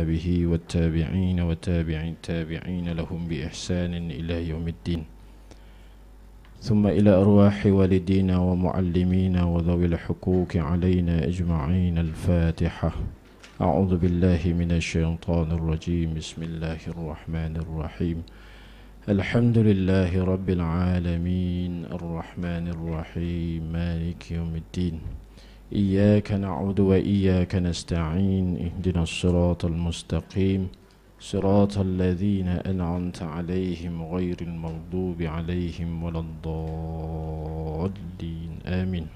به والتابعين وتابعي التابعين لهم بإحسان إلى يوم الدين ثم إلى أرواح والدينا ومعلمينا وذوي الحقوق علينا أجمعين الفاتحة أعوذ بالله من الشيطان الرجيم بسم الله الرحمن الرحيم الحمد لله رب العالمين الرحمن الرحيم مالك يوم الدين إياك نعبد وإياك نستعين اهدنا الصراط المستقيم صراط الذين أنعمت عليهم غير المغضوب عليهم ولا الضالين آمين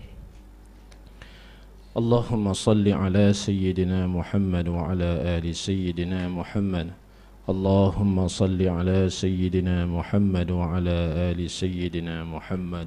اللهم صل على سيدنا محمد وعلى آل سيدنا محمد اللهم صل على سيدنا محمد وعلى آل سيدنا محمد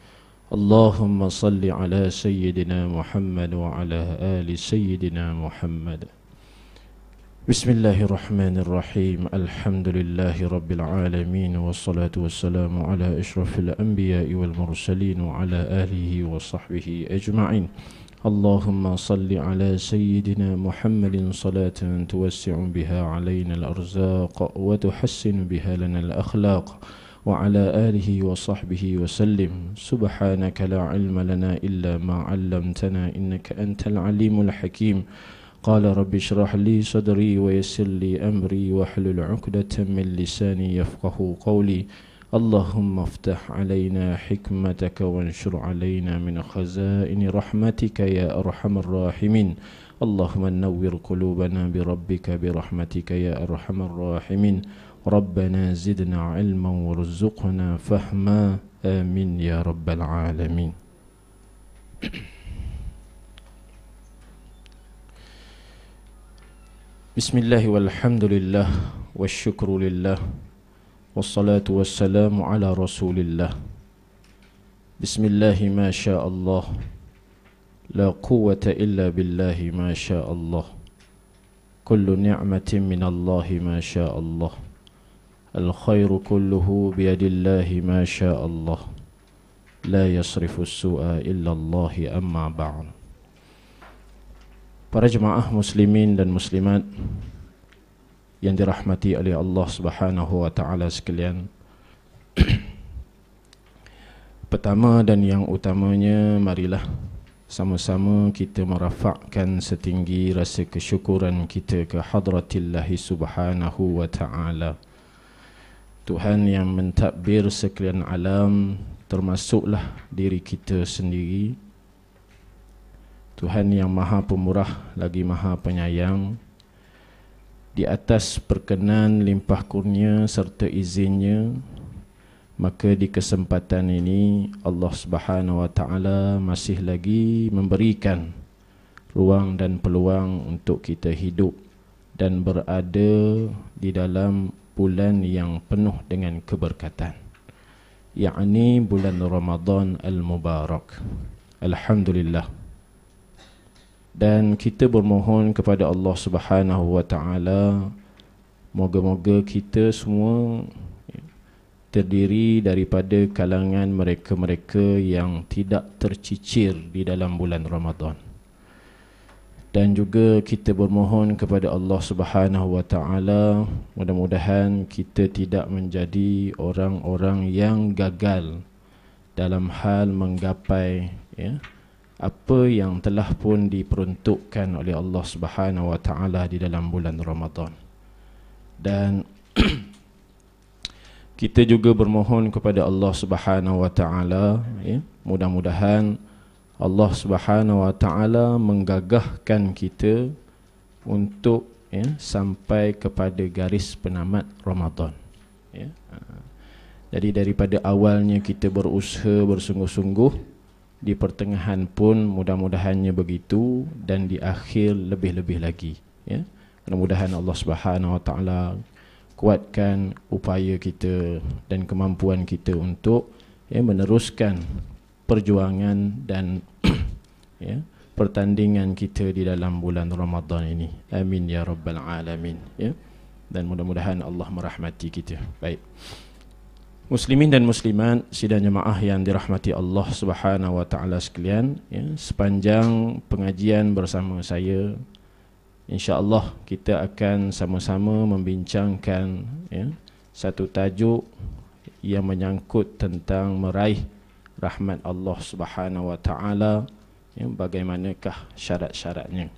اللهم صل على سيدنا محمد وعلى آل سيدنا محمد بسم الله الرحمن الرحيم الحمد لله رب العالمين والصلاة والسلام على أشرف الأنبياء والمرسلين وعلى آله وصحبه أجمعين اللهم صل على سيدنا محمد صلاة توسع بها علينا الأرزاق وتحسن بها لنا الأخلاق وعلى آله وصحبه وسلم سبحانك لا علم لنا إلا ما علمتنا إنك أنت العليم الحكيم قال رب اشرح لي صدري ويسر لي أمري واحلل عقدة من لساني يفقه قولي اللهم افتح علينا حكمتك وانشر علينا من خزائن رحمتك يا أرحم الراحمين اللهم نور قلوبنا بربك برحمتك يا أرحم الراحمين ربنا زدنا علما وارزقنا فهما آمين يا رب العالمين بسم الله والحمد لله والشكر لله والصلاة والسلام على رسول الله بسم الله ما شاء الله لا قوة إلا بالله ما شاء الله كل نعمة من الله ما شاء الله الخير كله بيد الله ما شاء الله لا يصرف السوء إلا الله أما بعد Para jemaah muslimin dan muslimat yang dirahmati oleh Allah Subhanahu wa taala sekalian. Pertama dan yang utamanya marilah sama-sama kita merafakkan setinggi rasa kesyukuran kita ke hadratillah Subhanahu wa taala. Tuhan yang mentadbir sekalian alam termasuklah diri kita sendiri Tuhan yang maha pemurah lagi maha penyayang Di atas perkenan limpah kurnia serta izinnya Maka di kesempatan ini Allah Subhanahu Wa Taala masih lagi memberikan ruang dan peluang untuk kita hidup dan berada di dalam bulan yang penuh dengan keberkatan yakni bulan Ramadan al-Mubarak alhamdulillah dan kita bermohon kepada Allah Subhanahu wa taala moga-moga kita semua terdiri daripada kalangan mereka-mereka yang tidak tercicir di dalam bulan Ramadan dan juga kita bermohon kepada Allah Subhanahu wa taala mudah-mudahan kita tidak menjadi orang-orang yang gagal dalam hal menggapai ya apa yang telah pun diperuntukkan oleh Allah Subhanahu wa taala di dalam bulan Ramadan dan kita juga bermohon kepada Allah Subhanahu wa taala ya mudah-mudahan Allah Subhanahu Wa Taala menggagahkan kita untuk ya, sampai kepada garis penamat Ramadan. Ya. Jadi daripada awalnya kita berusaha bersungguh-sungguh di pertengahan pun mudah-mudahannya begitu dan di akhir lebih-lebih lagi. Ya. Mudah-mudahan Allah Subhanahu Wa Taala kuatkan upaya kita dan kemampuan kita untuk ya, meneruskan perjuangan dan ya, pertandingan kita di dalam bulan Ramadan ini. Amin ya rabbal alamin. Ya. Dan mudah-mudahan Allah merahmati kita. Baik. Muslimin dan Musliman, sidang jemaah yang dirahmati Allah Subhanahu Wa Taala sekalian, ya, sepanjang pengajian bersama saya, insya Allah kita akan sama-sama membincangkan ya, satu tajuk yang menyangkut tentang meraih rahmat Allah Subhanahu wa taala ya bagaimanakah syarat-syaratnya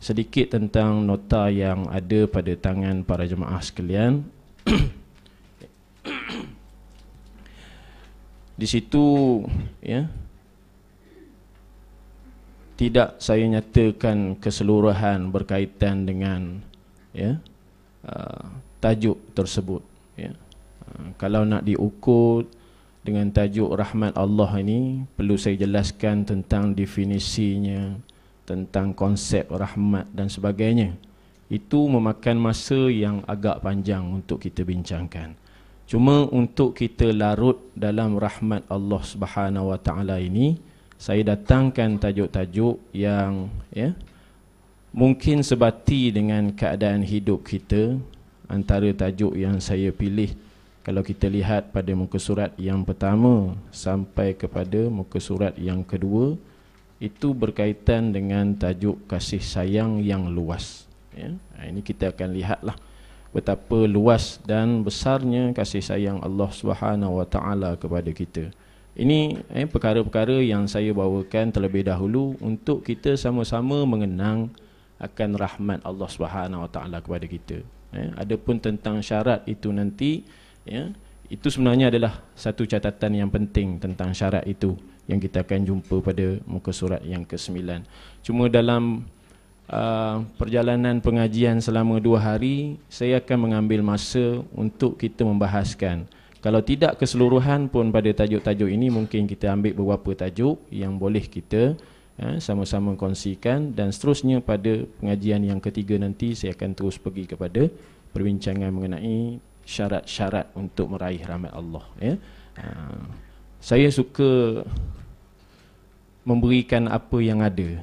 sedikit tentang nota yang ada pada tangan para jemaah sekalian di situ ya tidak saya nyatakan keseluruhan berkaitan dengan ya uh, tajuk tersebut ya uh, kalau nak diukur dengan tajuk rahmat Allah ini perlu saya jelaskan tentang definisinya tentang konsep rahmat dan sebagainya itu memakan masa yang agak panjang untuk kita bincangkan cuma untuk kita larut dalam rahmat Allah Subhanahu Wa Taala ini saya datangkan tajuk-tajuk yang ya mungkin sebati dengan keadaan hidup kita antara tajuk yang saya pilih kalau kita lihat pada muka surat yang pertama sampai kepada muka surat yang kedua itu berkaitan dengan tajuk kasih sayang yang luas. Ya, ha, ini kita akan lihatlah betapa luas dan besarnya kasih sayang Allah Swt kepada kita. Ini eh, perkara-perkara yang saya bawakan terlebih dahulu untuk kita sama-sama mengenang akan rahmat Allah Swt kepada kita. Eh, adapun tentang syarat itu nanti ya itu sebenarnya adalah satu catatan yang penting tentang syarat itu yang kita akan jumpa pada muka surat yang ke-9 cuma dalam Uh, perjalanan pengajian selama dua hari saya akan mengambil masa untuk kita membahaskan kalau tidak keseluruhan pun pada tajuk-tajuk ini mungkin kita ambil beberapa tajuk yang boleh kita uh, sama-sama kongsikan dan seterusnya pada pengajian yang ketiga nanti saya akan terus pergi kepada perbincangan mengenai syarat-syarat untuk meraih rahmat Allah ya. Ha. Saya suka memberikan apa yang ada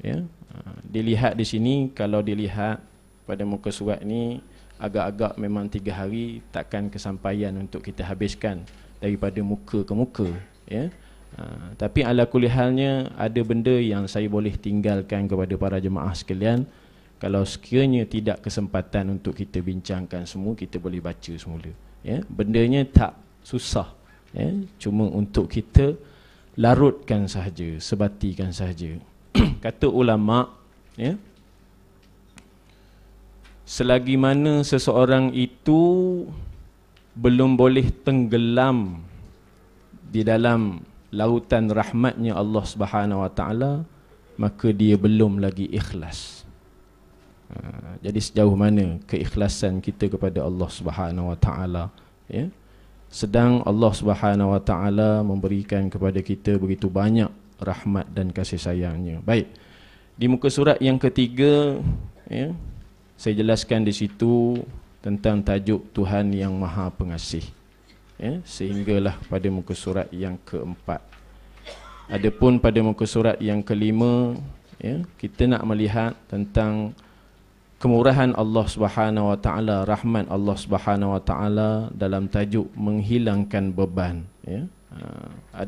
ya. Ha. Dilihat di sini kalau dilihat pada muka surat ni agak-agak memang tiga hari takkan kesampaian untuk kita habiskan daripada muka ke muka ya. Ha. tapi ala kulihalnya ada benda yang saya boleh tinggalkan kepada para jemaah sekalian kalau sekiranya tidak kesempatan untuk kita bincangkan semua kita boleh baca semula ya bendanya tak susah ya cuma untuk kita larutkan sahaja sebatikan sahaja kata ulama ya selagi mana seseorang itu belum boleh tenggelam di dalam lautan rahmatnya Allah Subhanahu maka dia belum lagi ikhlas Ah, jadi sejauh mana keikhlasan kita kepada Allah Subhanahu wa taala ya sedang Allah Subhanahu wa taala memberikan kepada kita begitu banyak rahmat dan kasih sayangnya baik di muka surat yang ketiga ya saya jelaskan di situ tentang tajuk Tuhan yang Maha Pengasih ya sehinggalah pada muka surat yang keempat adapun pada muka surat yang kelima ya kita nak melihat tentang kemurahan Allah Subhanahu wa taala, rahmat Allah Subhanahu wa taala dalam tajuk menghilangkan beban, ya. Ha,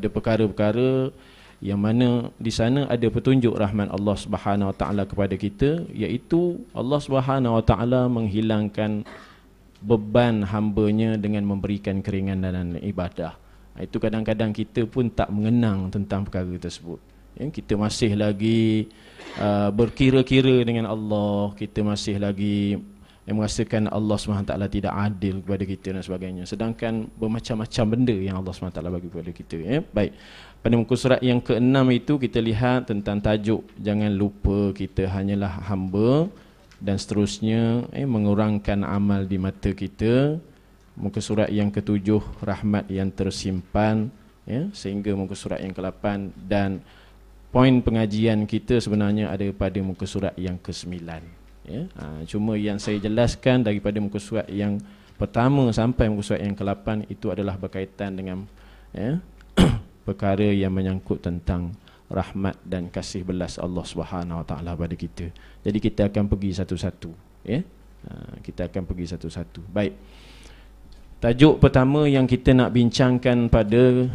ada perkara-perkara yang mana di sana ada petunjuk rahmat Allah Subhanahu wa taala kepada kita iaitu Allah Subhanahu wa taala menghilangkan beban hambanya dengan memberikan keringanan dan ibadah. Ha, itu kadang-kadang kita pun tak mengenang tentang perkara tersebut ya, kita masih lagi uh, berkira-kira dengan Allah kita masih lagi yang merasakan Allah SWT tidak adil kepada kita dan sebagainya sedangkan bermacam-macam benda yang Allah SWT bagi kepada kita ya. baik pada muka surat yang ke-6 itu kita lihat tentang tajuk jangan lupa kita hanyalah hamba dan seterusnya eh, mengurangkan amal di mata kita muka surat yang ketujuh rahmat yang tersimpan ya, sehingga muka surat yang kelapan dan poin pengajian kita sebenarnya ada pada muka surat yang ke-9 ya ha, cuma yang saya jelaskan daripada muka surat yang pertama sampai muka surat yang ke-8 itu adalah berkaitan dengan ya perkara yang menyangkut tentang rahmat dan kasih belas Allah Subhanahu Wa Taala pada kita. Jadi kita akan pergi satu-satu, ya. Ha, kita akan pergi satu-satu. Baik. Tajuk pertama yang kita nak bincangkan pada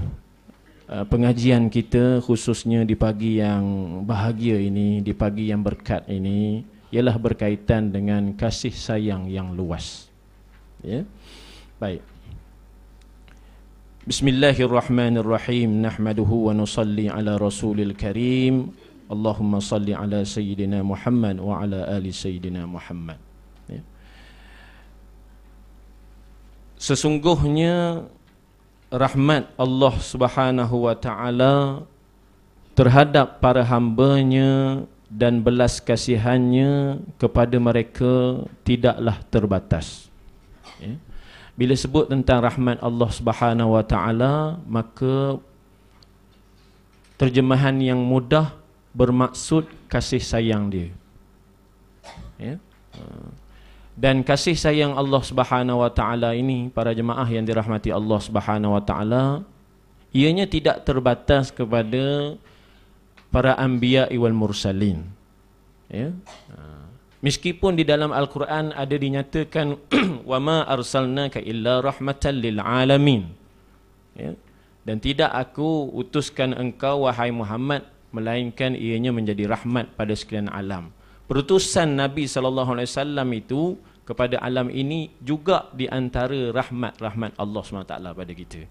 Eh, pengajian kita khususnya di pagi yang bahagia ini, di pagi yang berkat ini ialah berkaitan dengan kasih sayang yang luas. Ya. Baik. Bismillahirrahmanirrahim. Nahmaduhu wa nusalli ala Rasulil Karim. Allahumma salli ala sayyidina Muhammad wa ala ali sayyidina Muhammad. Ya? Sesungguhnya rahmat Allah Subhanahu wa taala terhadap para hamba-Nya dan belas kasihannya kepada mereka tidaklah terbatas. Ya. Bila sebut tentang rahmat Allah Subhanahu wa taala maka terjemahan yang mudah bermaksud kasih sayang dia. Ya. Uh, dan kasih sayang Allah Subhanahu wa taala ini para jemaah yang dirahmati Allah Subhanahu wa taala ianya tidak terbatas kepada para anbiya wal mursalin ya meskipun di dalam al-Quran ada dinyatakan wama ke illa rahmatan lil alamin ya dan tidak aku utuskan engkau wahai Muhammad melainkan ianya menjadi rahmat pada sekalian alam perutusan Nabi sallallahu alaihi wasallam itu kepada alam ini juga di antara rahmat-rahmat Allah SWT pada kita.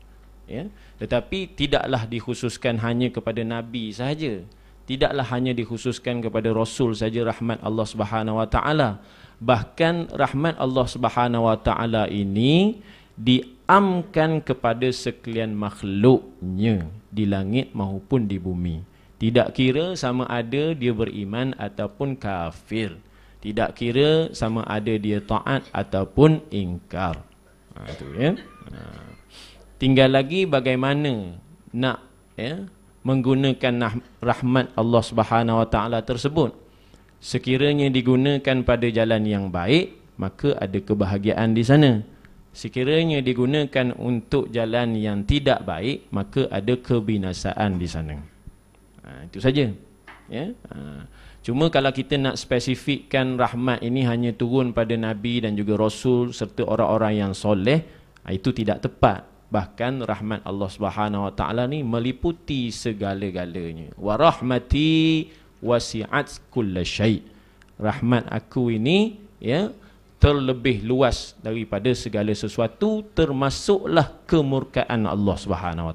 Ya. Tetapi tidaklah dikhususkan hanya kepada nabi sahaja. Tidaklah hanya dikhususkan kepada rasul saja rahmat Allah Subhanahu wa taala. Bahkan rahmat Allah Subhanahu wa taala ini diamkan kepada sekalian makhluknya di langit maupun di bumi. Tidak kira sama ada dia beriman ataupun kafir. Tidak kira sama ada dia taat ataupun ingkar. Ha, itu, ya. ha. Tinggal lagi bagaimana nak ya, menggunakan rahmat Allah Subhanahu Wa Taala tersebut. Sekiranya digunakan pada jalan yang baik, maka ada kebahagiaan di sana. Sekiranya digunakan untuk jalan yang tidak baik, maka ada kebinasaan di sana ha, itu saja ya ha. cuma kalau kita nak spesifikkan rahmat ini hanya turun pada nabi dan juga rasul serta orang-orang yang soleh ha, itu tidak tepat bahkan rahmat Allah Subhanahu Wa Taala ni meliputi segala-galanya wa rahmati wasi'at kullasyai rahmat aku ini ya terlebih luas daripada segala sesuatu termasuklah kemurkaan Allah Subhanahu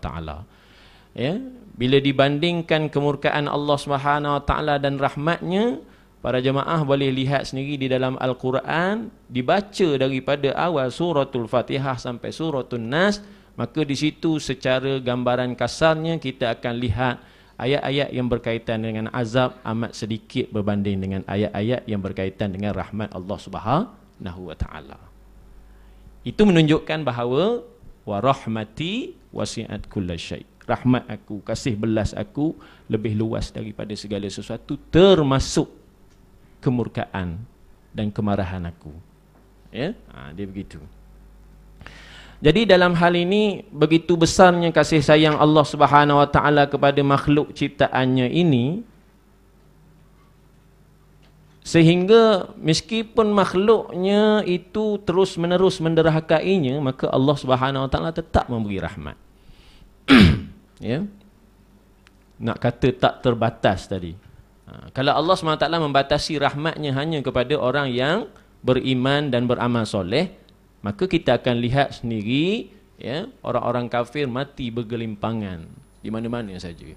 ya bila dibandingkan kemurkaan Allah Subhanahu Wa Taala dan rahmatnya para jemaah boleh lihat sendiri di dalam Al-Quran dibaca daripada awal suratul Fatihah sampai suratul Nas maka di situ secara gambaran kasarnya kita akan lihat ayat-ayat yang berkaitan dengan azab amat sedikit berbanding dengan ayat-ayat yang berkaitan dengan rahmat Allah Subhanahu Wa Taala. Itu menunjukkan bahawa warahmati wasiat kullasyai' rahmat aku, kasih belas aku lebih luas daripada segala sesuatu termasuk kemurkaan dan kemarahan aku. Ya, ha, dia begitu. Jadi dalam hal ini begitu besarnya kasih sayang Allah Subhanahu Wa Taala kepada makhluk ciptaannya ini sehingga meskipun makhluknya itu terus menerus menderhakainya maka Allah Subhanahu Wa Taala tetap memberi rahmat. ya nak kata tak terbatas tadi ha, kalau Allah SWT membatasi rahmatnya hanya kepada orang yang beriman dan beramal soleh maka kita akan lihat sendiri ya orang-orang kafir mati bergelimpangan di mana-mana saja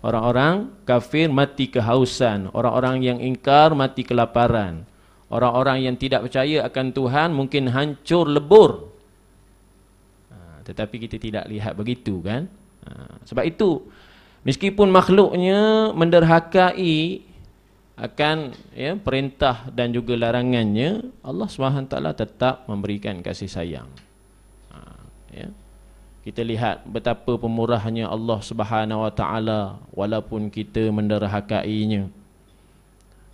orang-orang kafir mati kehausan orang-orang yang ingkar mati kelaparan orang-orang yang tidak percaya akan Tuhan mungkin hancur lebur tetapi kita tidak lihat begitu kan ha. sebab itu meskipun makhluknya menderhakai akan ya, perintah dan juga larangannya Allah SWT tetap memberikan kasih sayang ha. ya kita lihat betapa pemurahnya Allah Subhanahu Wa Taala walaupun kita menderhakainya.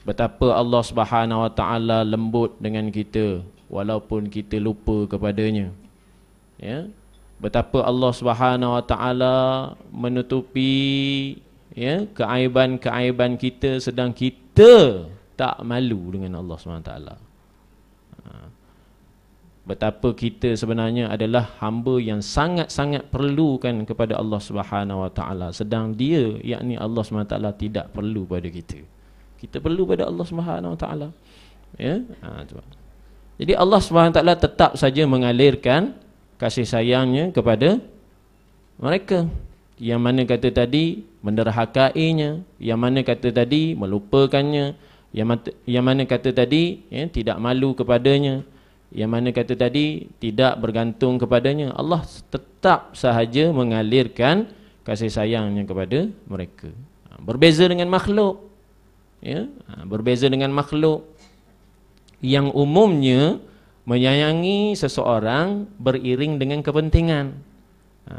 Betapa Allah Subhanahu Wa Taala lembut dengan kita walaupun kita lupa kepadanya. Ya, betapa Allah Subhanahu Wa Taala menutupi ya keaiban-keaiban kita sedang kita tak malu dengan Allah Subhanahu Wa Taala. Ha. Betapa kita sebenarnya adalah hamba yang sangat-sangat perlukan kepada Allah Subhanahu Wa Taala sedang dia yakni Allah Subhanahu Wa Taala tidak perlu pada kita. Kita perlu pada Allah Subhanahu Wa Taala. Ya. Ha, jadi Allah Subhanahu Wa Taala tetap saja mengalirkan kasih sayangnya kepada mereka yang mana kata tadi menderhakainya yang mana kata tadi melupakannya yang, mat, yang mana kata tadi ya, tidak malu kepadanya yang mana kata tadi tidak bergantung kepadanya Allah tetap sahaja mengalirkan kasih sayangnya kepada mereka ha, berbeza dengan makhluk ya ha, berbeza dengan makhluk yang umumnya menyayangi seseorang beriring dengan kepentingan ha.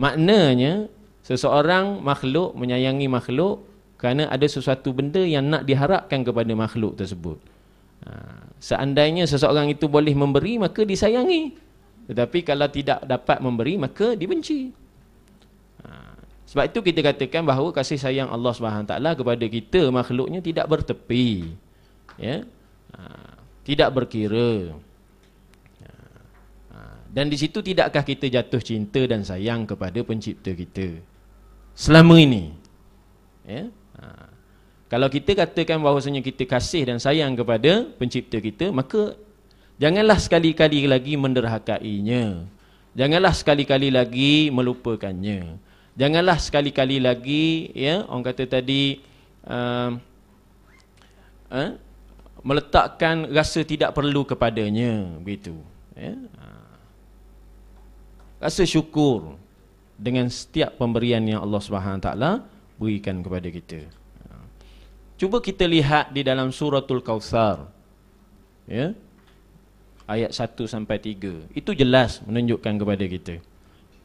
maknanya seseorang makhluk menyayangi makhluk kerana ada sesuatu benda yang nak diharapkan kepada makhluk tersebut ha. seandainya seseorang itu boleh memberi maka disayangi tetapi kalau tidak dapat memberi maka dibenci ha. sebab itu kita katakan bahawa kasih sayang Allah swt kepada kita makhluknya tidak bertepi. Ya. Yeah? Ha tidak berkira ha. dan di situ tidakkah kita jatuh cinta dan sayang kepada pencipta kita selama ini ya ha. kalau kita katakan bahawasanya kita kasih dan sayang kepada pencipta kita maka janganlah sekali-kali lagi menderhakainya janganlah sekali-kali lagi melupakannya janganlah sekali-kali lagi ya orang kata tadi uh, eh meletakkan rasa tidak perlu kepadanya begitu ya rasa syukur dengan setiap pemberian yang Allah Subhanahu taala berikan kepada kita cuba kita lihat di dalam suratul kautsar ya ayat 1 sampai 3 itu jelas menunjukkan kepada kita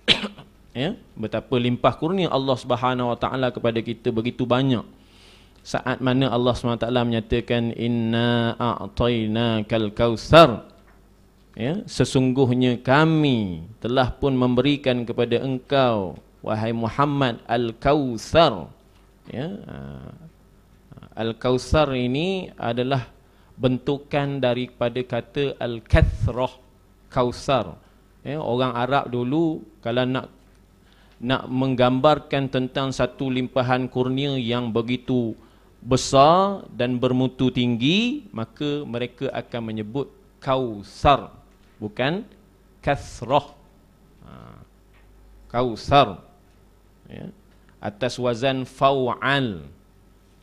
ya betapa limpah kurnia Allah Subhanahu wa taala kepada kita begitu banyak saat mana Allah SWT menyatakan inna a'tayna kal kawthar ya, sesungguhnya kami telah pun memberikan kepada engkau wahai Muhammad al kawthar ya, ah, al kawthar ini adalah bentukan daripada kata al kathrah kawthar ya, orang Arab dulu kalau nak nak menggambarkan tentang satu limpahan kurnia yang begitu besar dan bermutu tinggi maka mereka akan menyebut kausar bukan kasrah ha, kausar ya atas wazan fa'al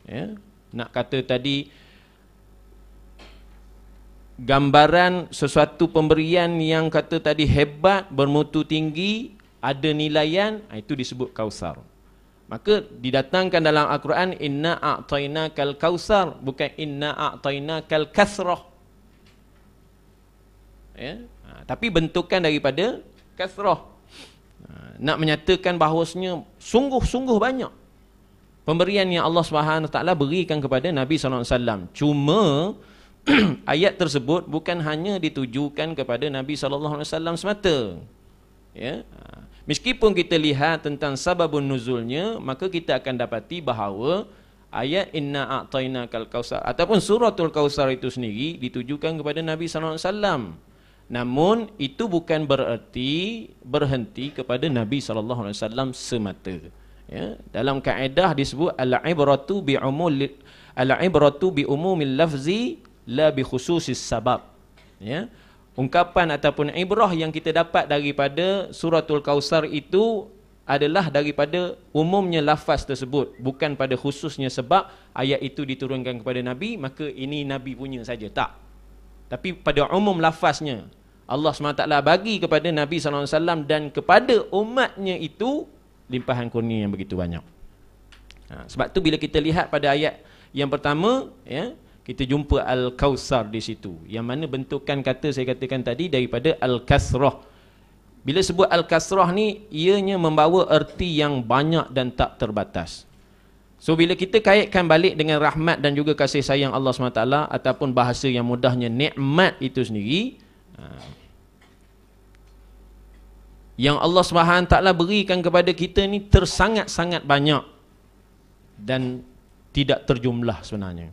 ya nak kata tadi gambaran sesuatu pemberian yang kata tadi hebat bermutu tinggi ada nilaian ha, itu disebut kausar Maka didatangkan dalam Al-Quran inna a'tainakal kautsar bukan inna a'tainakal kasrah. Ya? Ha, tapi bentukan daripada kasrah. Ha, nak menyatakan bahawasanya sungguh-sungguh banyak pemberian yang Allah Swt Wa berikan kepada Nabi SAW. Cuma ayat tersebut bukan hanya ditujukan kepada Nabi SAW semata. Ya. Ha, Meskipun kita lihat tentang sababun nuzulnya, maka kita akan dapati bahawa ayat inna a'tayna kal kausar ataupun suratul kausar itu sendiri ditujukan kepada Nabi sallallahu alaihi wasallam. Namun itu bukan bererti berhenti kepada Nabi sallallahu alaihi wasallam semata. Ya, dalam kaedah disebut al-ibratu bi umul al-ibratu bi umumil lafzi la bi khususis sabab. Ya. Yeah ungkapan ataupun ibrah yang kita dapat daripada suratul kausar itu adalah daripada umumnya lafaz tersebut bukan pada khususnya sebab ayat itu diturunkan kepada nabi maka ini nabi punya saja tak tapi pada umum lafaznya Allah SWT bagi kepada Nabi SAW dan kepada umatnya itu limpahan kurnia yang begitu banyak. Ha, sebab tu bila kita lihat pada ayat yang pertama, ya, kita jumpa Al-Kawthar di situ. Yang mana bentukan kata saya katakan tadi daripada Al-Kasrah. Bila sebut Al-Kasrah ni, ianya membawa erti yang banyak dan tak terbatas. So bila kita kaitkan balik dengan rahmat dan juga kasih sayang Allah SWT ataupun bahasa yang mudahnya nikmat itu sendiri, ha, yang Allah SWT berikan kepada kita ni tersangat-sangat banyak dan tidak terjumlah sebenarnya.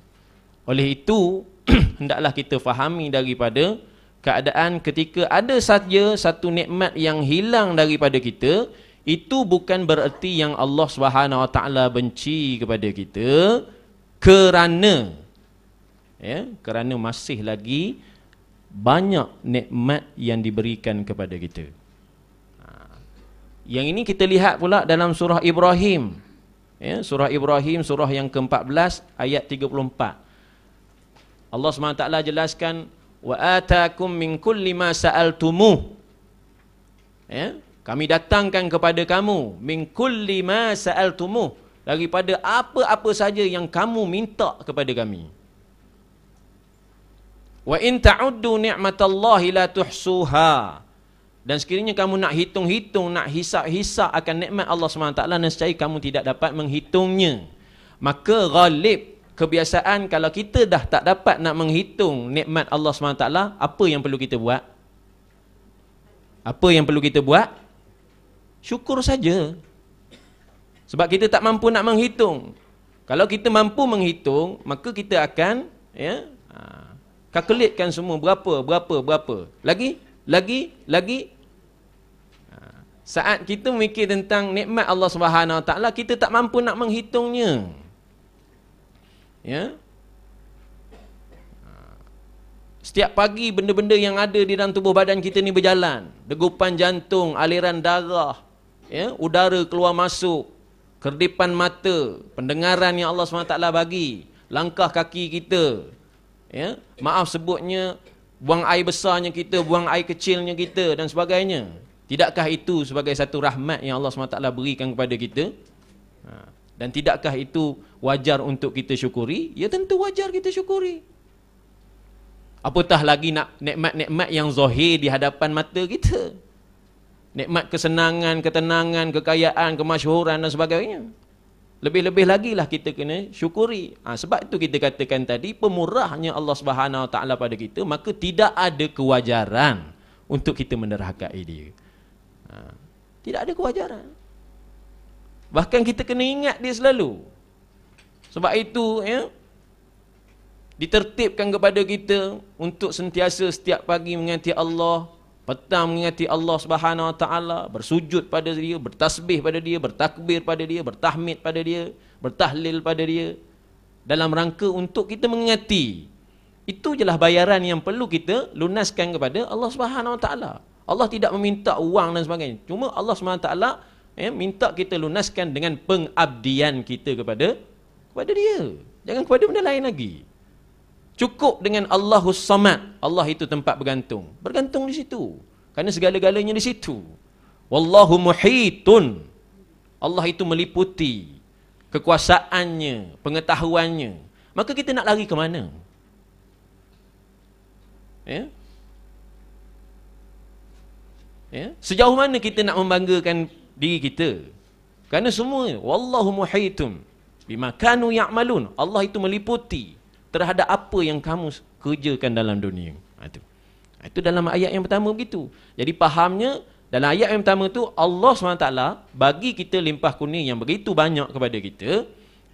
Oleh itu, hendaklah kita fahami daripada keadaan ketika ada saja satu nikmat yang hilang daripada kita, itu bukan bererti yang Allah Subhanahu Wa Taala benci kepada kita kerana ya, kerana masih lagi banyak nikmat yang diberikan kepada kita. Ha. Yang ini kita lihat pula dalam surah Ibrahim. Ya, surah Ibrahim surah yang ke-14 ayat 34. Allah SWT jelaskan wa atakum min kulli ma sa'altumu ya kami datangkan kepada kamu min kulli ma sa'altumu daripada apa-apa saja yang kamu minta kepada kami wa in ta'uddu ni'matallahi la tuhsuha dan sekiranya kamu nak hitung-hitung, nak hisap-hisap akan nikmat Allah SWT dan secara kamu tidak dapat menghitungnya. Maka ghalib kebiasaan kalau kita dah tak dapat nak menghitung nikmat Allah SWT, apa yang perlu kita buat? Apa yang perlu kita buat? Syukur saja. Sebab kita tak mampu nak menghitung. Kalau kita mampu menghitung, maka kita akan ya, kalkulatkan ha, semua berapa, berapa, berapa. Lagi, lagi, lagi. Ha, saat kita mikir tentang nikmat Allah Subhanahu Wa Taala, kita tak mampu nak menghitungnya ya setiap pagi benda-benda yang ada di dalam tubuh badan kita ni berjalan degupan jantung aliran darah ya udara keluar masuk kedipan mata pendengaran yang Allah SWT bagi langkah kaki kita ya maaf sebutnya buang air besarnya kita buang air kecilnya kita dan sebagainya tidakkah itu sebagai satu rahmat yang Allah SWT berikan kepada kita ha. Dan tidakkah itu wajar untuk kita syukuri? Ya tentu wajar kita syukuri. Apatah lagi nak nikmat-nikmat yang zahir di hadapan mata kita. Nikmat kesenangan, ketenangan, kekayaan, kemasyhuran dan sebagainya. Lebih-lebih lagi lah kita kena syukuri. Ha, sebab itu kita katakan tadi, pemurahnya Allah Subhanahu SWT pada kita, maka tidak ada kewajaran untuk kita menerhakai dia. Ha, tidak ada kewajaran. Bahkan kita kena ingat dia selalu. Sebab itu ya ditertibkan kepada kita untuk sentiasa setiap pagi mengingati Allah, petang mengingati Allah Subhanahu Wa Taala, bersujud pada dia, bertasbih pada dia, bertakbir pada dia, bertahmid pada dia, bertahlil pada dia dalam rangka untuk kita mengingati. Itu jelah bayaran yang perlu kita lunaskan kepada Allah Subhanahu Wa Taala. Allah tidak meminta wang dan sebagainya. Cuma Allah Subhanahu Wa Taala ya, minta kita lunaskan dengan pengabdian kita kepada kepada dia jangan kepada benda lain lagi cukup dengan Allahus Samad Allah itu tempat bergantung bergantung di situ kerana segala-galanya di situ wallahu muhitun Allah itu meliputi kekuasaannya pengetahuannya maka kita nak lari ke mana ya ya sejauh mana kita nak membanggakan diri kita. Kerana semua wallahu muhitum bima kanu ya'malun. Allah itu meliputi terhadap apa yang kamu kerjakan dalam dunia. Ha, itu. Ha, itu dalam ayat yang pertama begitu. Jadi fahamnya dalam ayat yang pertama tu Allah SWT bagi kita limpah kurnia yang begitu banyak kepada kita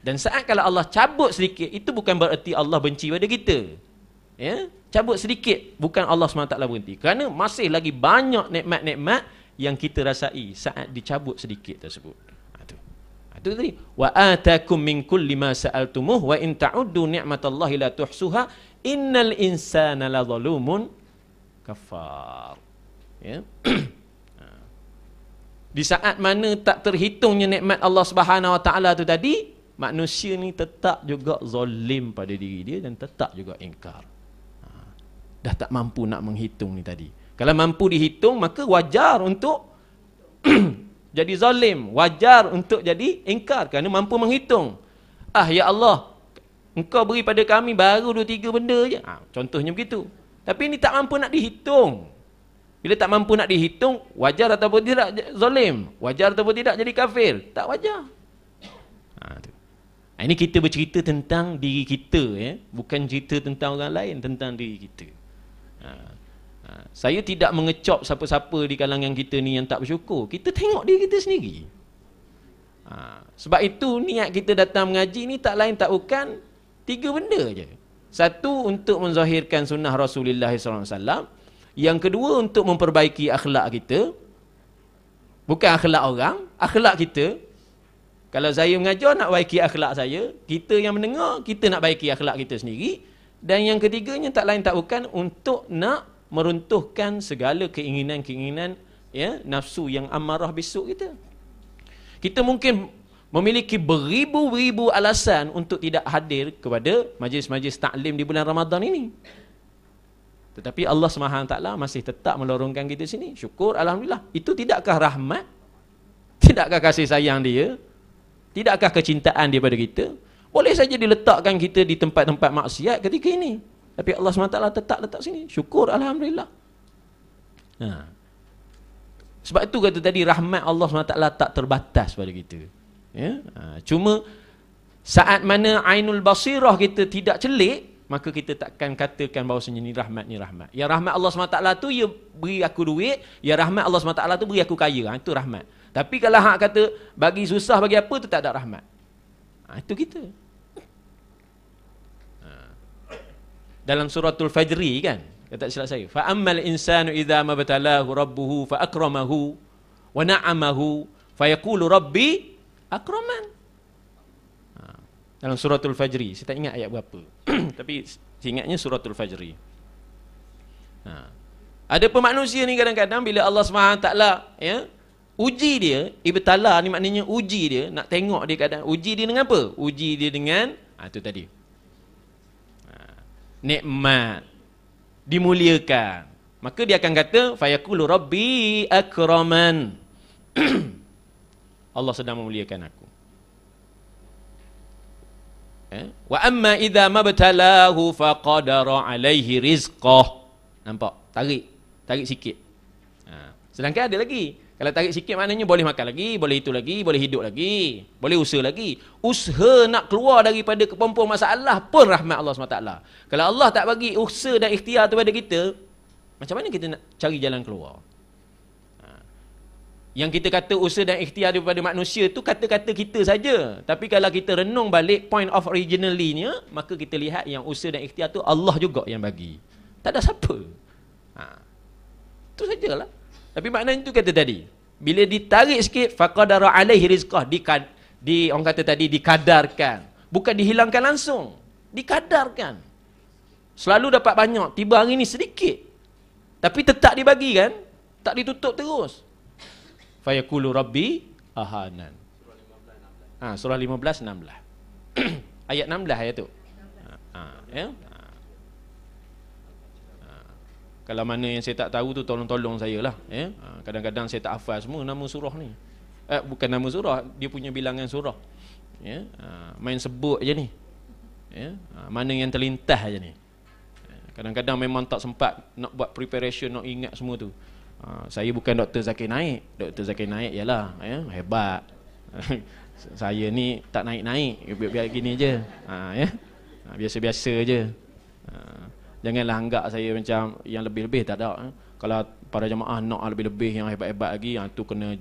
dan saat kalau Allah cabut sedikit itu bukan bererti Allah benci pada kita. Ya, cabut sedikit bukan Allah SWT berhenti. Kerana masih lagi banyak nikmat-nikmat yang kita rasai saat dicabut sedikit tersebut. Itu. Ha, Itu ha, tadi. Wa atakum min kulli ma sa'altumuh wa in ta'uddu ni'matallahi la tuhsuha innal insana la zalumun kafar. Ya. Ha. Di saat mana tak terhitungnya nikmat Allah Subhanahu Wa Taala tu tadi, manusia ni tetap juga zalim pada diri dia dan tetap juga ingkar. Ha. Dah tak mampu nak menghitung ni tadi. Kalau mampu dihitung, maka wajar untuk jadi zalim. Wajar untuk jadi ingkar kerana mampu menghitung. Ah, ya Allah, engkau beri pada kami baru dua tiga benda je. Ha, contohnya begitu. Tapi ini tak mampu nak dihitung. Bila tak mampu nak dihitung, wajar ataupun tidak zalim. Wajar ataupun tidak jadi kafir. Tak wajar. Ha, tu. Ah, ini kita bercerita tentang diri kita. Eh? Bukan cerita tentang orang lain, tentang diri kita. Ha. Ha, saya tidak mengecop siapa-siapa di kalangan kita ni yang tak bersyukur. Kita tengok diri kita sendiri. Ha, sebab itu niat kita datang mengaji ni tak lain tak bukan tiga benda je. Satu untuk menzahirkan sunnah Rasulullah SAW. Yang kedua untuk memperbaiki akhlak kita. Bukan akhlak orang, akhlak kita. Kalau saya mengajar nak baiki akhlak saya, kita yang mendengar, kita nak baiki akhlak kita sendiri. Dan yang ketiganya tak lain tak bukan untuk nak meruntuhkan segala keinginan-keinginan ya nafsu yang amarah besok kita. Kita mungkin memiliki beribu-ribu alasan untuk tidak hadir kepada majlis-majlis taklim di bulan Ramadan ini. Tetapi Allah SWT masih tetap melorongkan kita sini. Syukur Alhamdulillah. Itu tidakkah rahmat? Tidakkah kasih sayang dia? Tidakkah kecintaan dia pada kita? Boleh saja diletakkan kita di tempat-tempat maksiat ketika ini. Tapi Allah SWT tetap letak sini. Syukur Alhamdulillah. Ha. Sebab itu kata tadi rahmat Allah SWT tak terbatas pada kita. Ya? Ha. Cuma saat mana ainul basirah kita tidak celik, maka kita takkan katakan bahawa sebenarnya rahmat ni rahmat. Ya rahmat Allah SWT tu ya beri aku duit, ya rahmat Allah SWT tu beri aku kaya. Ha, itu rahmat. Tapi kalau hak kata bagi susah bagi apa tu tak ada rahmat. Ha, itu kita. dalam suratul fajri kan kata silap saya fa ammal insanu idza mabtalahu rabbuhu fa akramahu wa na'amahu fa yaqulu rabbi akraman ha, dalam suratul fajri saya tak ingat ayat berapa tapi ingatnya suratul fajri ha. ada pemanusia ni kadang-kadang bila Allah SWT ya uji dia ibtala ni maknanya uji dia nak tengok dia kadang uji dia dengan apa uji dia dengan ha, tu tadi nikmat dimuliakan maka dia akan kata fayaqulu rabbi akraman Allah sedang memuliakan aku eh? wa amma idza mabtalahu faqadara alaihi rizqah nampak tarik tarik sikit ha. sedangkan ada lagi kalau tarik sikit maknanya boleh makan lagi, boleh itu lagi, boleh hidup lagi, boleh usaha lagi. Usaha nak keluar daripada kepompong masalah pun rahmat Allah SWT. Kalau Allah tak bagi usaha dan ikhtiar kepada kita, macam mana kita nak cari jalan keluar? Ha. Yang kita kata usaha dan ikhtiar daripada manusia tu kata-kata kita saja. Tapi kalau kita renung balik point of originally-nya, maka kita lihat yang usaha dan ikhtiar tu Allah juga yang bagi. Tak ada siapa. Ha. Itu sajalah. Tapi maknanya itu kata tadi. Bila ditarik sikit, faqadara alaihi rizqah. Di, di, orang kata tadi, dikadarkan. Bukan dihilangkan langsung. Dikadarkan. Selalu dapat banyak. Tiba hari ini sedikit. Tapi tetap dibagi kan? Tak ditutup terus. Fayaqulu rabbi ahanan. Surah 15, 16. Ha, surah 15, 16. ayat 16 ayat tu. ha, ha ya? kalau mana yang saya tak tahu tu tolong-tolong saya lah eh? Ha, kadang-kadang saya tak hafal semua nama surah ni eh, bukan nama surah dia punya bilangan surah ya? main sebut je ni ya? mana yang terlintas je ni eh, kadang-kadang memang tak sempat nak buat preparation nak ingat semua tu saya bukan Dr. Zakir Naik Dr. Zakir Naik ialah ya? Yeah? hebat saya ni tak naik-naik biar-biar gini je ya? biasa-biasa je ha. Yeah. Janganlah anggap saya macam yang lebih-lebih tak ada. Eh. Kalau para jemaah nak lebih-lebih yang hebat-hebat lagi, yang ah, tu kena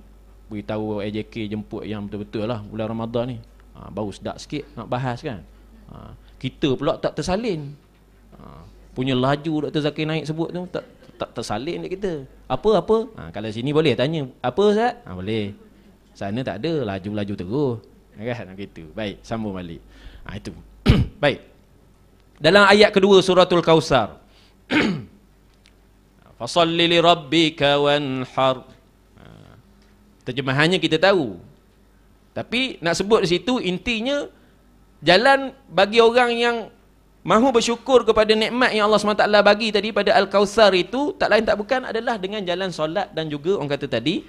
beritahu AJK jemput yang betul-betul lah bulan Ramadan ni. Ha, baru sedap sikit nak bahas kan. Ha, kita pula tak tersalin. Ha, punya laju Dr. Zakir naik sebut tu, tak tak tersalin dekat kita. Apa apa? Ha, kalau sini boleh tanya. Apa Ustaz? Ha, boleh. Sana tak ada laju-laju terus. Kan? Gitu. Baik, sambung balik. Ha, itu. Baik dalam ayat kedua suratul kausar fasalli li rabbika wanhar ha. terjemahannya kita tahu tapi nak sebut di situ intinya jalan bagi orang yang mahu bersyukur kepada nikmat yang Allah SWT bagi tadi pada Al-Kawthar itu tak lain tak bukan adalah dengan jalan solat dan juga orang kata tadi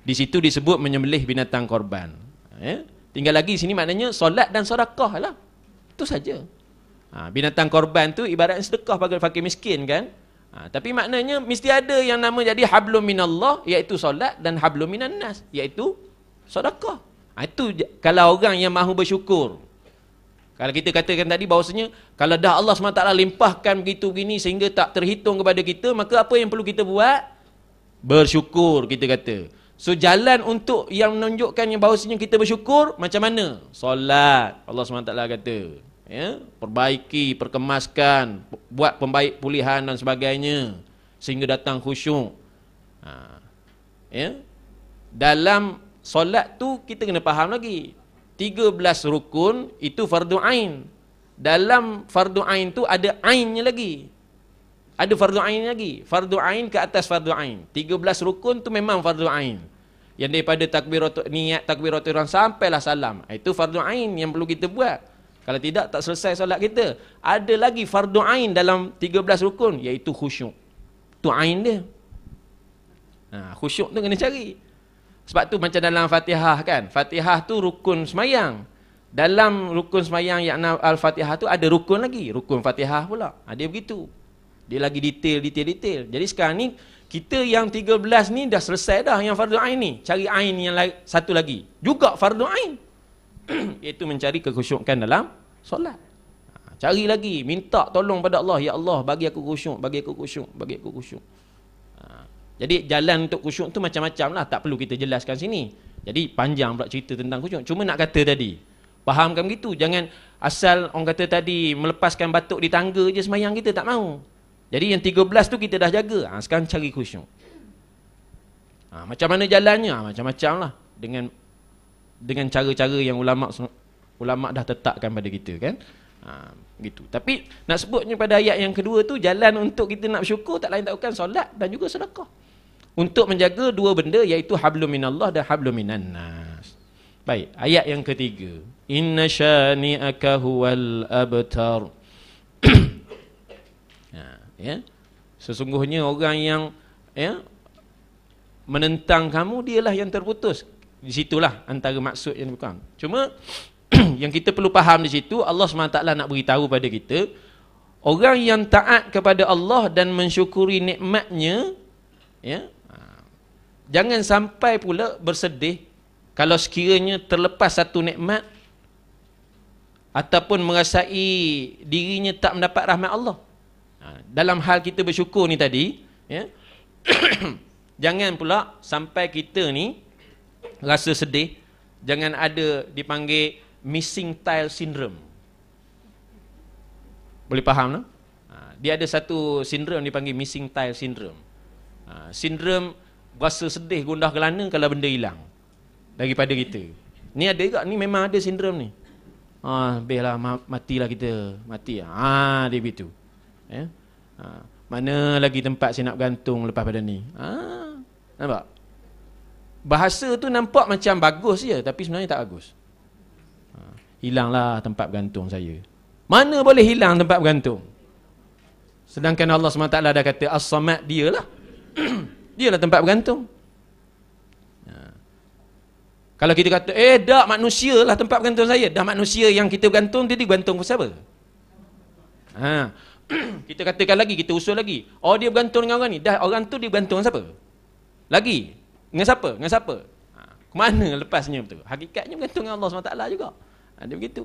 di situ disebut menyembelih binatang korban ya? tinggal lagi sini maknanya solat dan sorakah lah itu saja Ha, binatang korban tu ibarat sedekah bagi fakir miskin kan? Ha, tapi maknanya mesti ada yang nama jadi hablum minallah iaitu solat dan hablum minan nas iaitu sedekah. Ha, itu kalau orang yang mahu bersyukur. Kalau kita katakan tadi bahawasanya kalau dah Allah SWT limpahkan begitu begini sehingga tak terhitung kepada kita maka apa yang perlu kita buat? Bersyukur kita kata. So jalan untuk yang menunjukkan yang bahawasanya kita bersyukur macam mana? Solat Allah SWT kata ya, perbaiki, perkemaskan, buat pembaik pulihan dan sebagainya sehingga datang khusyuk. Ha. Ya. Dalam solat tu kita kena faham lagi. 13 rukun itu fardu ain. Dalam fardu ain tu ada ainnya lagi. Ada fardu ain lagi. Fardu ain ke atas fardu ain. 13 rukun tu memang fardu ain. Yang daripada takbiratul niat takbiratul ihram sampailah salam. Itu fardu ain yang perlu kita buat. Kalau tidak tak selesai solat kita. Ada lagi fardu ain dalam 13 rukun iaitu khusyuk. Tu ain dia. Ha, khusyuk tu kena cari. Sebab tu macam dalam Fatihah kan. Fatihah tu rukun semayang. Dalam rukun semayang yakna Al-Fatihah tu ada rukun lagi. Rukun Fatihah pula. Ha, dia begitu. Dia lagi detail, detail, detail. Jadi sekarang ni kita yang 13 ni dah selesai dah yang fardu ain ni. Cari ain yang satu lagi. Juga fardu ain. iaitu mencari kekhusyukan dalam solat. Ha, cari lagi, minta tolong pada Allah, ya Allah bagi aku khusyuk, bagi aku khusyuk, bagi aku khusyuk. Ha, jadi jalan untuk khusyuk tu macam-macam lah, tak perlu kita jelaskan sini. Jadi panjang pula cerita tentang khusyuk. Cuma nak kata tadi, fahamkan begitu. Jangan asal orang kata tadi melepaskan batuk di tangga je semayang kita, tak mau. Jadi yang 13 tu kita dah jaga, ha, sekarang cari khusyuk. Ha, macam mana jalannya? Ha, macam-macam lah. Dengan dengan cara-cara yang ulama ulama dah tetapkan pada kita kan ha, gitu tapi nak sebutnya pada ayat yang kedua tu jalan untuk kita nak bersyukur tak lain tak bukan solat dan juga sedekah untuk menjaga dua benda iaitu hablum minallah dan hablum minannas baik ayat yang ketiga inna shani huwal abtar ha, ya sesungguhnya orang yang ya menentang kamu dialah yang terputus di situlah antara maksud yang bukan. Cuma yang kita perlu faham di situ Allah SWT nak beritahu pada kita orang yang taat kepada Allah dan mensyukuri nikmatnya ya ha, jangan sampai pula bersedih kalau sekiranya terlepas satu nikmat ataupun merasai dirinya tak mendapat rahmat Allah ha, dalam hal kita bersyukur ni tadi ya jangan pula sampai kita ni rasa sedih jangan ada dipanggil missing tile syndrome boleh faham tak? Ha, dia ada satu sindrom dipanggil missing tile syndrome ha, sindrom rasa sedih gundah gelana kalau benda hilang daripada kita ni ada juga ni memang ada sindrom ni ha ah, lah matilah kita mati ah ha, dia begitu ya ha, mana lagi tempat saya nak gantung lepas pada ni ha nampak bahasa tu nampak macam bagus je tapi sebenarnya tak bagus ha. hilanglah tempat bergantung saya mana boleh hilang tempat bergantung sedangkan Allah SWT dah kata as-samad dialah dialah tempat bergantung ha. kalau kita kata, eh tak manusia lah tempat bergantung saya. Dah manusia yang kita bergantung, dia bergantung pasal siapa? Ha. kita katakan lagi, kita usul lagi. Oh dia bergantung dengan orang ni. Dah orang tu dia bergantung siapa? Lagi, dengan siapa? Dengan siapa? Ha, ke mana lepasnya betul? Hakikatnya bergantung dengan Allah SWT juga. Ha, dia begitu.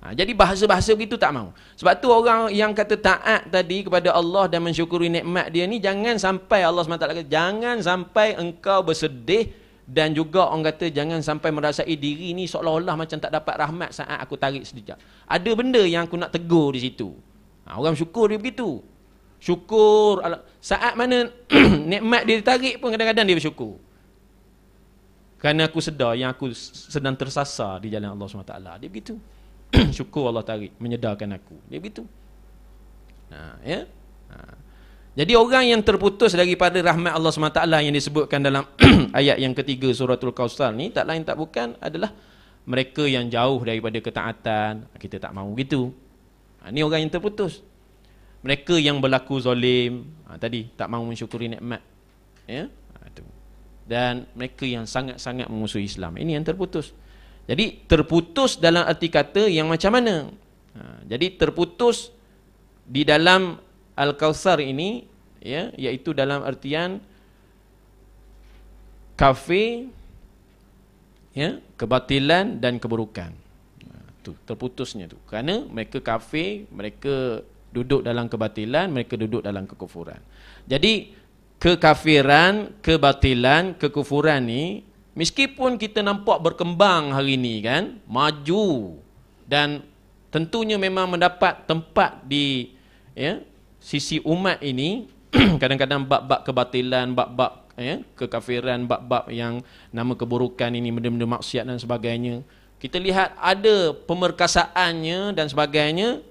Ha, jadi bahasa-bahasa begitu tak mau. Sebab tu orang yang kata taat tadi kepada Allah dan mensyukuri nikmat dia ni jangan sampai Allah SWT kata jangan sampai engkau bersedih dan juga orang kata jangan sampai merasai diri ni seolah-olah macam tak dapat rahmat saat aku tarik sekejap. Ada benda yang aku nak tegur di situ. Ha, orang syukur dia begitu. Syukur saat mana nikmat dia ditarik pun kadang-kadang dia bersyukur kerana aku sedar yang aku sedang tersasar di jalan Allah SWT dia begitu syukur Allah tarik menyedarkan aku dia begitu ha, ya ha. jadi orang yang terputus daripada rahmat Allah SWT yang disebutkan dalam ayat yang ketiga suratul kausal ni tak lain tak bukan adalah mereka yang jauh daripada ketaatan kita tak mahu begitu. ha, ni orang yang terputus mereka yang berlaku zalim ha, tadi tak mahu mensyukuri nikmat ya ha, itu dan mereka yang sangat-sangat memusuhi Islam. Ini yang terputus. Jadi terputus dalam arti kata yang macam mana? Ha, jadi terputus di dalam Al-Kawthar ini ya, iaitu dalam artian kafe ya, kebatilan dan keburukan. Ha, tu terputusnya tu. Kerana mereka kafe, mereka duduk dalam kebatilan, mereka duduk dalam kekufuran. Jadi kekafiran, kebatilan, kekufuran ni meskipun kita nampak berkembang hari ini kan, maju dan tentunya memang mendapat tempat di ya, sisi umat ini kadang-kadang bab-bab kebatilan, bab-bab ya, kekafiran, bab-bab yang nama keburukan ini, benda-benda maksiat dan sebagainya. Kita lihat ada pemerkasaannya dan sebagainya,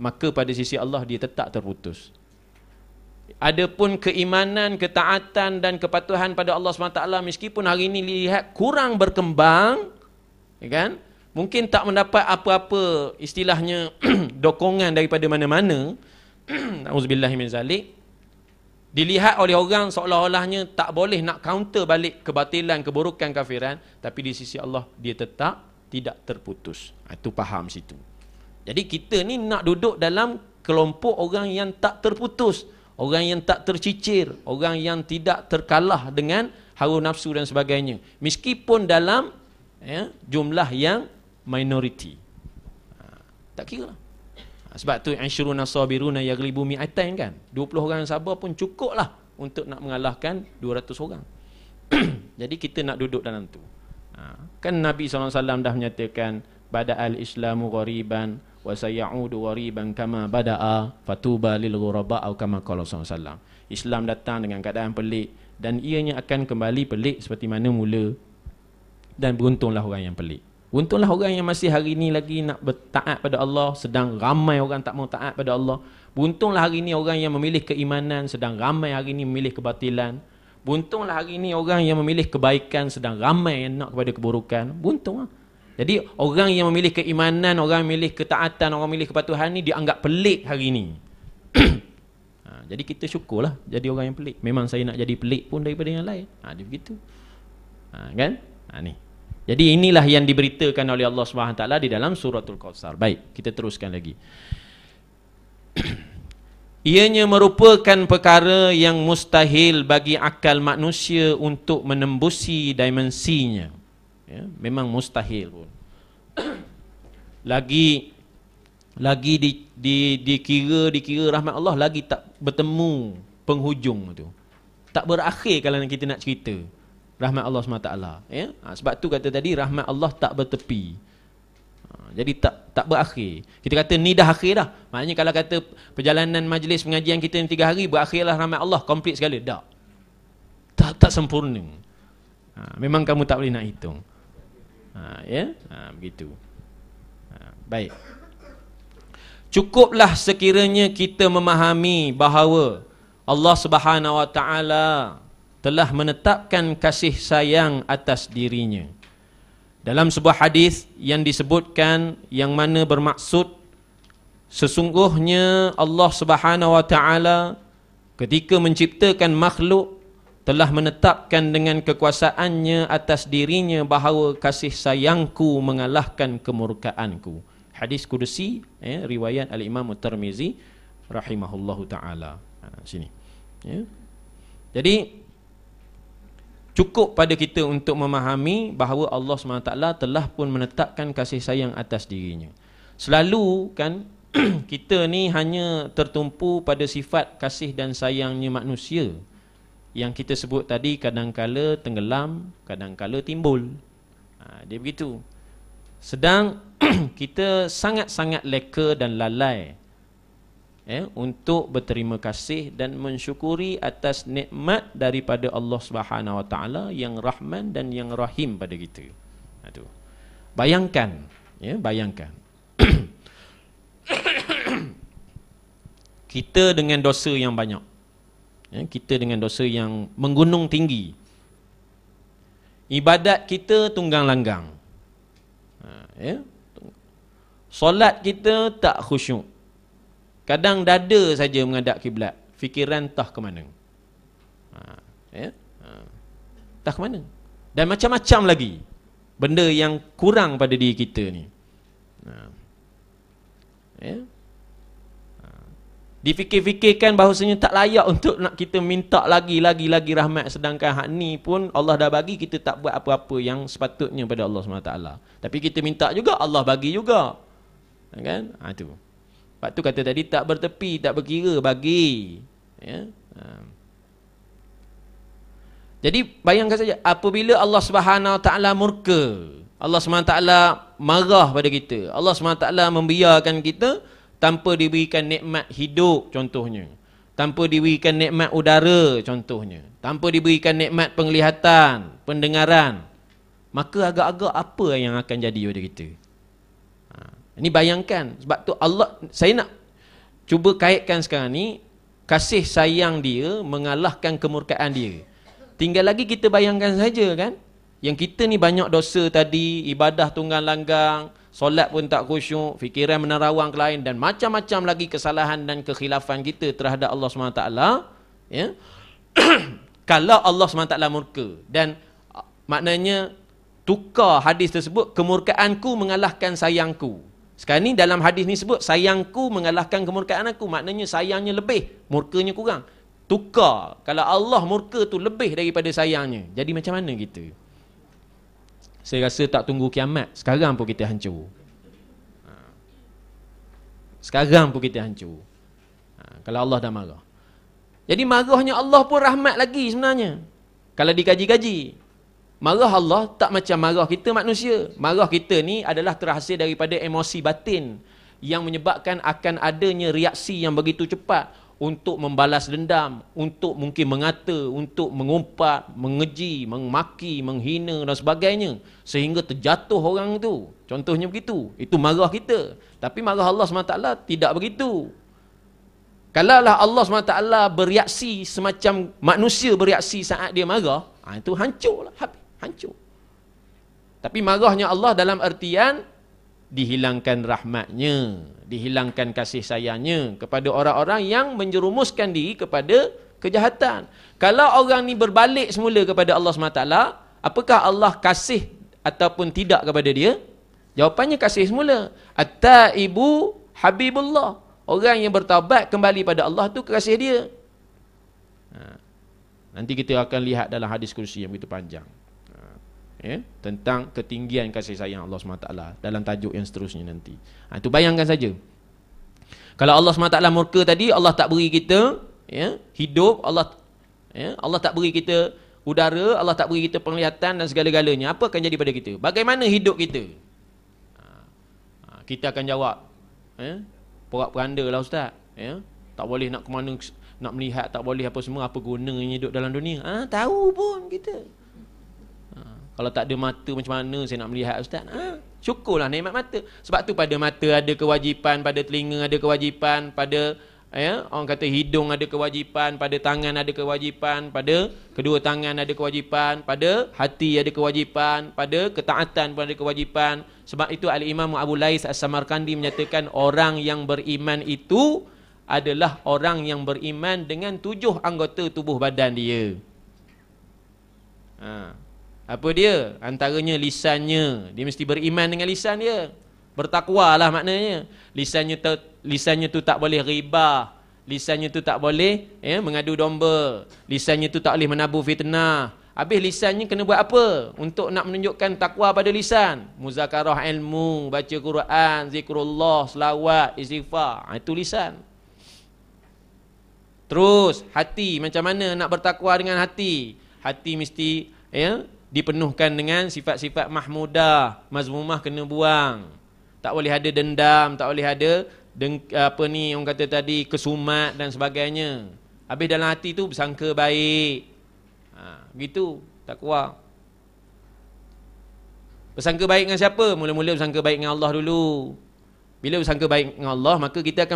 maka pada sisi Allah dia tetap terputus. Adapun keimanan, ketaatan dan kepatuhan pada Allah SWT meskipun hari ini lihat kurang berkembang, ya kan? mungkin tak mendapat apa-apa istilahnya dokongan daripada mana-mana, na'udzubillahiminzalik, dilihat oleh orang seolah-olahnya tak boleh nak counter balik kebatilan, keburukan, kafiran, tapi di sisi Allah dia tetap tidak terputus. Itu ha, faham situ. Jadi kita ni nak duduk dalam kelompok orang yang tak terputus orang yang tak tercicir, orang yang tidak terkalah dengan hawa nafsu dan sebagainya. Meskipun dalam ya, jumlah yang minoriti. Ha, tak kira lah. Sebab tu insyuruna sabiruna yaglibu mi'atain kan. 20 orang yang sabar pun cukup lah untuk nak mengalahkan 200 orang. Jadi kita nak duduk dalam tu. Ha, kan Nabi SAW dah menyatakan, Bada'al islamu ghariban, wa sayaudu wariban kama badaa fatuba lil ghuraba au kama qala sallallahu Islam datang dengan keadaan pelik dan ianya akan kembali pelik seperti mana mula dan beruntunglah orang yang pelik Untunglah orang yang masih hari ini lagi nak bertaat pada Allah sedang ramai orang tak mau taat pada Allah. Buntunglah hari ini orang yang memilih keimanan sedang ramai hari ini memilih kebatilan. Buntunglah hari ini orang yang memilih kebaikan sedang ramai yang nak kepada keburukan. Buntunglah. Jadi orang yang memilih keimanan, orang memilih ketaatan, orang memilih kepatuhan ni dianggap pelik hari ni. ha, jadi kita syukurlah jadi orang yang pelik. Memang saya nak jadi pelik pun daripada yang lain. Ha, dia begitu. Ha, kan? Ha, ni. Jadi inilah yang diberitakan oleh Allah Subhanahu Taala di dalam suratul Qasar. Baik, kita teruskan lagi. Ianya merupakan perkara yang mustahil bagi akal manusia untuk menembusi dimensinya ya, memang mustahil pun lagi lagi di, di, dikira dikira rahmat Allah lagi tak bertemu penghujung tu tak berakhir kalau kita nak cerita rahmat Allah SWT ya? Ha, sebab tu kata tadi rahmat Allah tak bertepi ha, jadi tak tak berakhir. Kita kata ni dah akhir dah. Maknanya kalau kata perjalanan majlis pengajian kita ni tiga hari, berakhirlah rahmat Allah, komplit sekali. Tak. Tak, tak sempurna. Ha, memang kamu tak boleh nak hitung ha, ya ha, begitu ha, baik cukuplah sekiranya kita memahami bahawa Allah Subhanahu Wa Taala telah menetapkan kasih sayang atas dirinya dalam sebuah hadis yang disebutkan yang mana bermaksud sesungguhnya Allah Subhanahu Wa Taala ketika menciptakan makhluk telah menetapkan dengan kekuasaannya atas dirinya bahawa kasih sayangku mengalahkan kemurkaanku. Hadis Qudsi, eh, riwayat Al-Imam Tirmizi rahimahullah taala. Ha, sini. Ya. Jadi cukup pada kita untuk memahami bahawa Allah SWT telah pun menetapkan kasih sayang atas dirinya. Selalu kan kita ni hanya tertumpu pada sifat kasih dan sayangnya manusia yang kita sebut tadi kadangkala tenggelam, kadangkala timbul. Ha, dia begitu. Sedang kita sangat-sangat leka dan lalai eh, untuk berterima kasih dan mensyukuri atas nikmat daripada Allah Subhanahu Wa Taala yang rahman dan yang rahim pada kita. Ha, tu. Bayangkan, ya, bayangkan. kita dengan dosa yang banyak ya, kita dengan dosa yang menggunung tinggi ibadat kita tunggang langgang ha, ya solat kita tak khusyuk kadang dada saja menghadap kiblat fikiran tak ke mana ha, ya ha, tah ke mana dan macam-macam lagi benda yang kurang pada diri kita ni ha, ya Difikir-fikirkan bahawasanya tak layak untuk nak kita minta lagi-lagi-lagi rahmat sedangkan hak ni pun Allah dah bagi kita tak buat apa-apa yang sepatutnya pada Allah SWT. Tapi kita minta juga Allah bagi juga. Ha, kan? Ha, tu. Sebab tu kata tadi tak bertepi, tak berkira bagi. Ya? Ha. Jadi bayangkan saja apabila Allah Subhanahu taala murka, Allah Subhanahu taala marah pada kita. Allah Subhanahu taala membiarkan kita tanpa diberikan nikmat hidup contohnya tanpa diberikan nikmat udara contohnya tanpa diberikan nikmat penglihatan pendengaran maka agak-agak apa yang akan jadi pada kita ha. ini bayangkan sebab tu Allah saya nak cuba kaitkan sekarang ni kasih sayang dia mengalahkan kemurkaan dia tinggal lagi kita bayangkan saja kan yang kita ni banyak dosa tadi ibadah tunggang langgang solat pun tak khusyuk, fikiran menerawang ke lain dan macam-macam lagi kesalahan dan kekhilafan kita terhadap Allah SWT ya? kalau Allah SWT murka dan maknanya tukar hadis tersebut kemurkaanku mengalahkan sayangku sekarang ni dalam hadis ni sebut sayangku mengalahkan kemurkaan aku maknanya sayangnya lebih, murkanya kurang tukar, kalau Allah murka tu lebih daripada sayangnya jadi macam mana kita? Saya rasa tak tunggu kiamat Sekarang pun kita hancur ha. Sekarang pun kita hancur ha, Kalau Allah dah marah Jadi marahnya Allah pun rahmat lagi sebenarnya Kalau dikaji-kaji Marah Allah tak macam marah kita manusia Marah kita ni adalah terhasil daripada emosi batin Yang menyebabkan akan adanya reaksi yang begitu cepat untuk membalas dendam, untuk mungkin mengata, untuk mengumpat, mengeji, memaki, menghina dan sebagainya sehingga terjatuh orang tu. Contohnya begitu. Itu marah kita. Tapi marah Allah SWT tidak begitu. Kalaulah Allah SWT bereaksi semacam manusia bereaksi saat dia marah, ha, itu hancur lah. Hancur. Tapi marahnya Allah dalam artian dihilangkan rahmatnya, dihilangkan kasih sayangnya kepada orang-orang yang menjerumuskan diri kepada kejahatan. Kalau orang ni berbalik semula kepada Allah SWT, apakah Allah kasih ataupun tidak kepada dia? Jawapannya kasih semula. At-ta'ibu Habibullah. Orang yang bertawabat kembali pada Allah tu kasih dia. Ha. Nanti kita akan lihat dalam hadis kursi yang begitu panjang ya, tentang ketinggian kasih sayang Allah SWT dalam tajuk yang seterusnya nanti. Ha, itu bayangkan saja. Kalau Allah SWT murka tadi, Allah tak beri kita ya, hidup, Allah ya, Allah tak beri kita udara, Allah tak beri kita penglihatan dan segala-galanya. Apa akan jadi pada kita? Bagaimana hidup kita? Ha, ha kita akan jawab, ya, porak-peranda lah Ustaz. Ya. Tak boleh nak ke mana nak melihat tak boleh apa semua apa gunanya hidup dalam dunia ah ha, tahu pun kita kalau tak ada mata macam mana saya nak melihat ustaz? Ha? Syukurlah nikmat mata. Sebab tu pada mata ada kewajipan, pada telinga ada kewajipan, pada ya, orang kata hidung ada kewajipan, pada tangan ada kewajipan, pada kedua tangan ada kewajipan, pada hati ada kewajipan, pada ketaatan pun ada kewajipan. Sebab itu Al-Imam Abu Lais As-Samarkandi menyatakan orang yang beriman itu adalah orang yang beriman dengan tujuh anggota tubuh badan dia. Ha. Apa dia? Antaranya lisannya Dia mesti beriman dengan lisan dia Bertakwa lah maknanya Lisannya, ter, lisannya tu tak boleh riba Lisannya tu tak boleh ya, mengadu domba Lisannya tu tak boleh menabur fitnah Habis lisannya kena buat apa? Untuk nak menunjukkan takwa pada lisan Muzakarah ilmu, baca Quran, zikrullah, selawat, istighfar ha, Itu lisan Terus hati, macam mana nak bertakwa dengan hati Hati mesti ya, dipenuhkan dengan sifat-sifat mahmudah, mazmumah kena buang. Tak boleh ada dendam, tak boleh ada deng, apa ni orang kata tadi kesumat dan sebagainya. Habis dalam hati tu bersangka baik. Ha, gitu, kuat. Bersangka baik dengan siapa? Mula-mula bersangka baik dengan Allah dulu. Bila bersangka baik dengan Allah, maka kita akan